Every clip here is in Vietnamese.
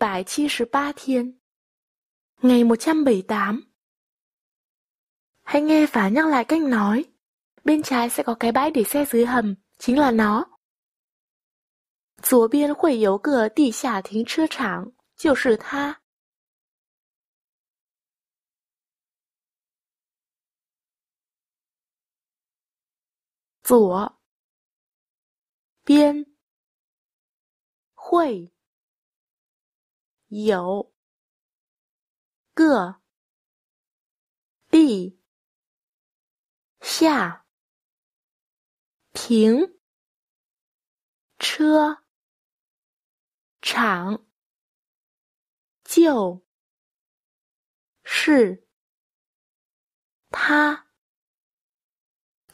bảy 178 Hãy nghe và nhắc lại cách nói. Bên trái sẽ có cái bãi để xe dưới hầm, chính là nó. 左边会有个地下停车场，就是它。左边会有个地下停车场，就是它。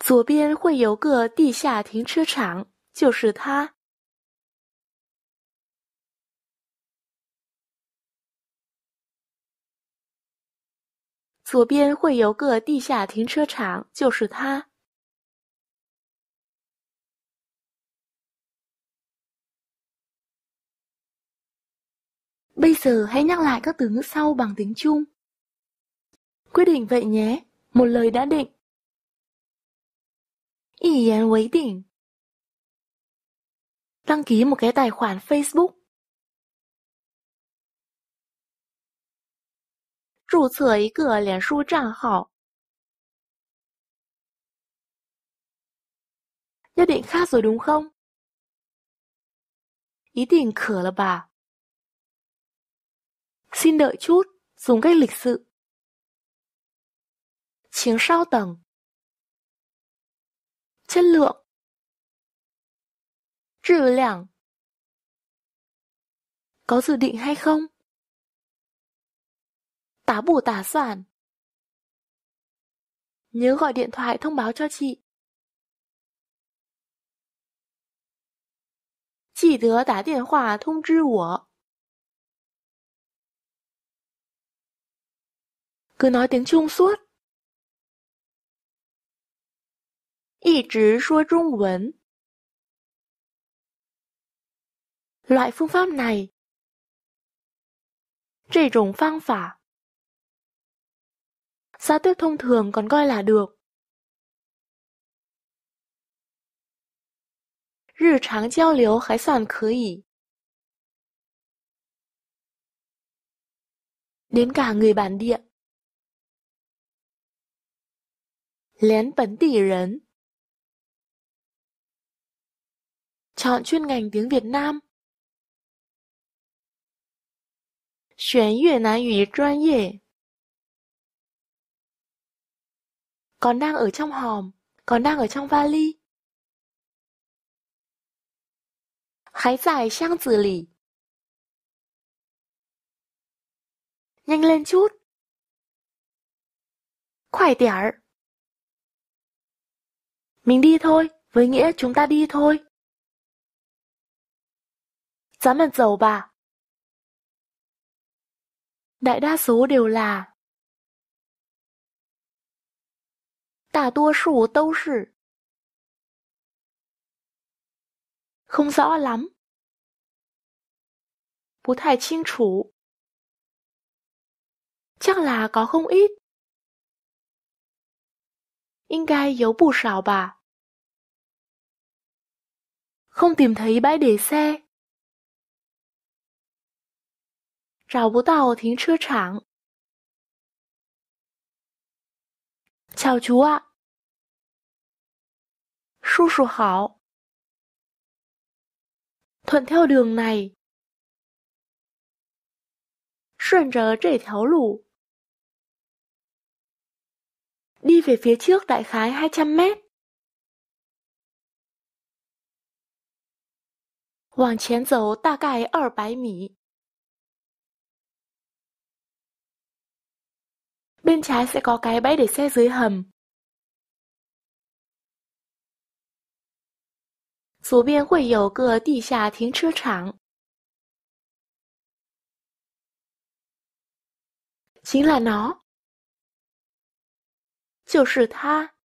左边会有个地下停车场，就是它。左边会有个地下停车场，就是它。Bây giờ hãy nhắc lại các từ ngữ sau bằng tiếng Trung. Quyết định vậy nhé, một lời đã định. Ý yán quyết định. Đăng ký một cái tài khoản Facebook. 注册一个脸书账号 nhất định khát rồi đúng không? Ý định khở là bà. Xin đợi chút, dùng cách lịch sự. Chiếng sao tầng. Chất lượng. Trừ lẻng. Có dự định hay không? tá bù tá soạn Nhớ gọi điện thoại thông báo cho chị. Chỉ đứa tá điện hòa thông 知我. Cứ nói tiếng Trung suốt. 一直说中文。Loại phương pháp này. 这种方法 Gia tước thông thường còn coi là được. Rì tráng giao liếu hãy soạn khứ ý. Đến cả người bản địa. Lén bẩn tỉ rấn. Chọn chuyên ngành tiếng Việt Nam. Việt Nam chuyên nghiệp. còn đang ở trong hòm, còn đang ở trong vali. giải nhanh lên chút. Khoải điểm 儿. Mình đi thôi, với nghĩa chúng ta đi thôi. Giá mặt dầu bà. Đại đa số đều là 大多数都是 không rõ lắm 不太清楚 chắc là có không ít 应该有不少吧 không tìm thấy bãi để xe 找不到停车场。小竹啊，叔叔好。Thuận theo đường này. Đi về phía trước đại khái 200 mét. 往前走大概二百米。Bên trái sẽ có cái bãi để xe dưới hầm. 左边会有个地下停车场。秦懒敖，就是他。